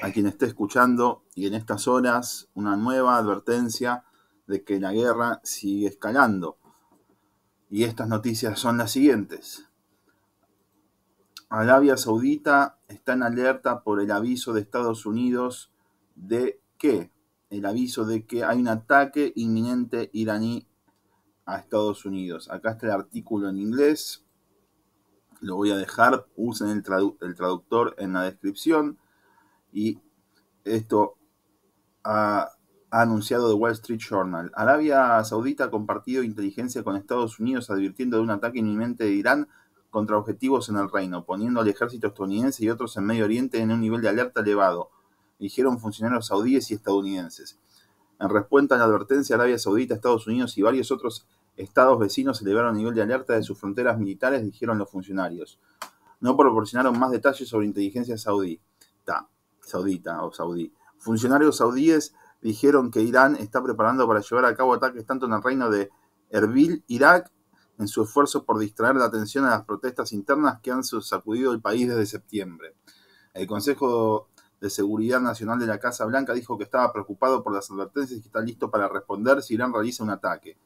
a quien esté escuchando y en estas horas una nueva advertencia de que la guerra sigue escalando. Y estas noticias son las siguientes. Arabia Saudita está en alerta por el aviso de Estados Unidos de que el aviso de que hay un ataque inminente iraní a Estados Unidos. Acá está el artículo en inglés. Lo voy a dejar. Usen el traductor en la descripción y esto ha, anunciado The Wall Street Journal. Arabia Saudita ha compartido inteligencia con Estados Unidos advirtiendo de un ataque inminente de Irán contra objetivos en el reino, poniendo al ejército estadounidense y otros en Medio Oriente en un nivel de alerta elevado, dijeron funcionarios saudíes y estadounidenses. En respuesta a la advertencia, Arabia Saudita, Estados Unidos y varios otros estados vecinos elevaron el nivel de alerta de sus fronteras militares, dijeron los funcionarios. No proporcionaron más detalles sobre inteligencia saudí saudita o saudí. Funcionarios saudíes dijeron que Irán está preparando para llevar a cabo ataques tanto en el reino de Erbil, Irak, en su esfuerzo por distraer la atención a las protestas internas que han sacudido el país desde septiembre. El Consejo de Seguridad Nacional de la Casa Blanca dijo que estaba preocupado por las advertencias y que está listo para responder si Irán realiza un ataque.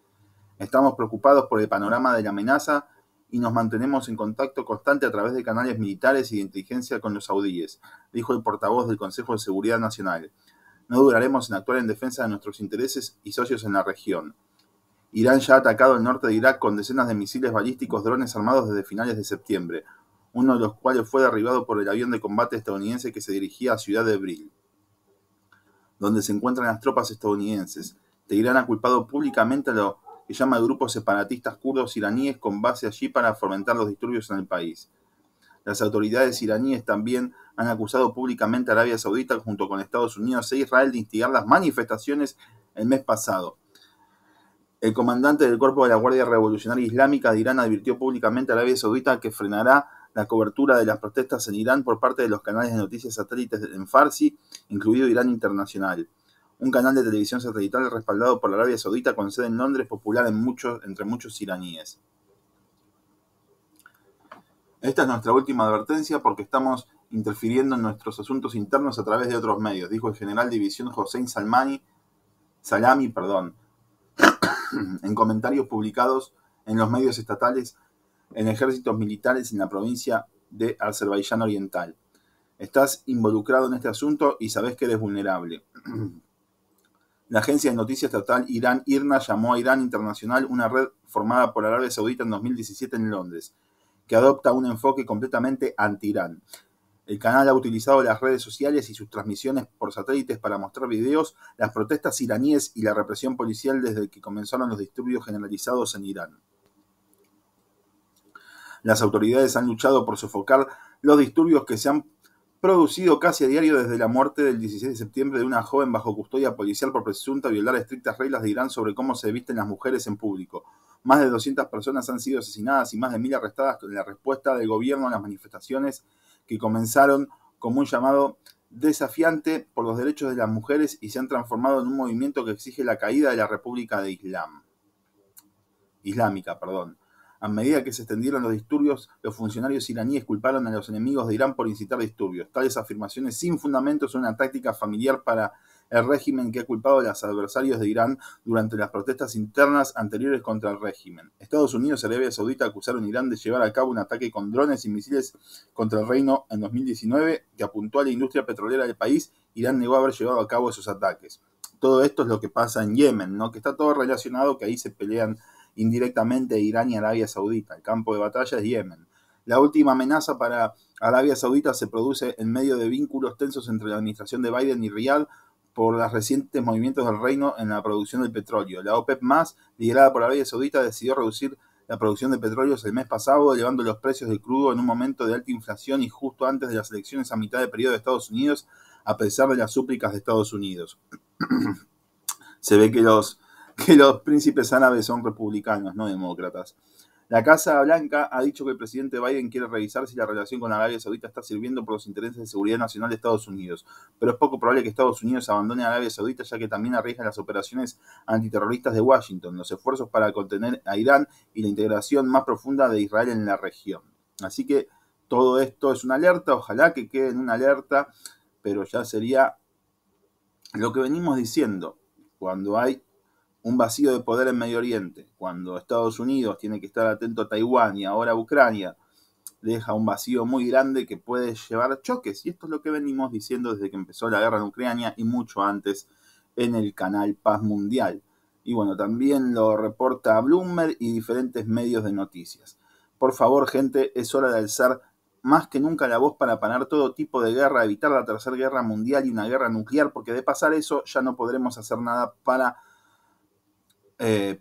Estamos preocupados por el panorama de la amenaza y nos mantenemos en contacto constante a través de canales militares y de inteligencia con los saudíes, dijo el portavoz del Consejo de Seguridad Nacional. No duraremos en actuar en defensa de nuestros intereses y socios en la región. Irán ya ha atacado el norte de Irak con decenas de misiles balísticos drones armados desde finales de septiembre, uno de los cuales fue derribado por el avión de combate estadounidense que se dirigía a Ciudad de Bril, donde se encuentran las tropas estadounidenses. Teherán ha culpado públicamente a los que llama a grupos separatistas kurdos iraníes con base allí para fomentar los disturbios en el país. Las autoridades iraníes también han acusado públicamente a Arabia Saudita junto con Estados Unidos e Israel de instigar las manifestaciones el mes pasado. El comandante del Cuerpo de la Guardia Revolucionaria Islámica de Irán advirtió públicamente a Arabia Saudita que frenará la cobertura de las protestas en Irán por parte de los canales de noticias satélites en Farsi, incluido Irán Internacional un canal de televisión satelital respaldado por la Arabia Saudita con sede en Londres, popular entre muchos iraníes. Esta es nuestra última advertencia porque estamos interfiriendo en nuestros asuntos internos a través de otros medios, dijo el general de división Hossein Salmani, Salami perdón, en comentarios publicados en los medios estatales en ejércitos militares en la provincia de Azerbaiyán Oriental. Estás involucrado en este asunto y sabes que eres vulnerable. La agencia de noticias estatal Irán IRNA llamó a Irán Internacional una red formada por Arabia Saudita en 2017 en Londres, que adopta un enfoque completamente anti-Irán. El canal ha utilizado las redes sociales y sus transmisiones por satélites para mostrar videos, las protestas iraníes y la represión policial desde que comenzaron los disturbios generalizados en Irán. Las autoridades han luchado por sofocar los disturbios que se han producido casi a diario desde la muerte del 16 de septiembre de una joven bajo custodia policial por presunta violar estrictas reglas de Irán sobre cómo se visten las mujeres en público. Más de 200 personas han sido asesinadas y más de 1.000 arrestadas en la respuesta del gobierno a las manifestaciones que comenzaron como un llamado desafiante por los derechos de las mujeres y se han transformado en un movimiento que exige la caída de la República de Islam. Islámica, perdón. A medida que se extendieron los disturbios, los funcionarios iraníes culparon a los enemigos de Irán por incitar disturbios. Tales afirmaciones sin fundamento son una táctica familiar para el régimen que ha culpado a los adversarios de Irán durante las protestas internas anteriores contra el régimen. Estados Unidos y Arabia Saudita acusaron a Irán de llevar a cabo un ataque con drones y misiles contra el reino en 2019 que apuntó a la industria petrolera del país. Irán negó haber llevado a cabo esos ataques. Todo esto es lo que pasa en Yemen, ¿no? que está todo relacionado, que ahí se pelean indirectamente Irán y Arabia Saudita. El campo de batalla es Yemen. La última amenaza para Arabia Saudita se produce en medio de vínculos tensos entre la administración de Biden y Riyadh por los recientes movimientos del reino en la producción del petróleo. La OPEP, más liderada por Arabia Saudita, decidió reducir la producción de petróleo el mes pasado, elevando los precios del crudo en un momento de alta inflación y justo antes de las elecciones a mitad de periodo de Estados Unidos, a pesar de las súplicas de Estados Unidos. Se ve que los que los príncipes árabes son republicanos, no demócratas. La Casa Blanca ha dicho que el presidente Biden quiere revisar si la relación con Arabia Saudita está sirviendo por los intereses de seguridad nacional de Estados Unidos, pero es poco probable que Estados Unidos abandone a Arabia Saudita ya que también arriesga las operaciones antiterroristas de Washington, los esfuerzos para contener a Irán y la integración más profunda de Israel en la región. Así que todo esto es una alerta, ojalá que quede en una alerta, pero ya sería lo que venimos diciendo, cuando hay un vacío de poder en Medio Oriente, cuando Estados Unidos tiene que estar atento a Taiwán y ahora a Ucrania, deja un vacío muy grande que puede llevar a choques. Y esto es lo que venimos diciendo desde que empezó la guerra en Ucrania y mucho antes en el canal Paz Mundial. Y bueno, también lo reporta Bloomberg y diferentes medios de noticias. Por favor, gente, es hora de alzar más que nunca la voz para parar todo tipo de guerra, evitar la tercera guerra mundial y una guerra nuclear, porque de pasar eso ya no podremos hacer nada para eh,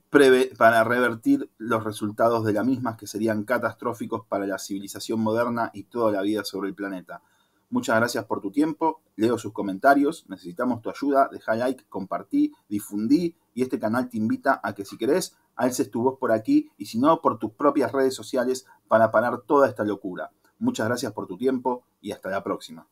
para revertir los resultados de la misma que serían catastróficos para la civilización moderna y toda la vida sobre el planeta. Muchas gracias por tu tiempo, leo sus comentarios, necesitamos tu ayuda, deja like, compartí, difundí y este canal te invita a que si querés alces tu voz por aquí y si no por tus propias redes sociales para parar toda esta locura. Muchas gracias por tu tiempo y hasta la próxima.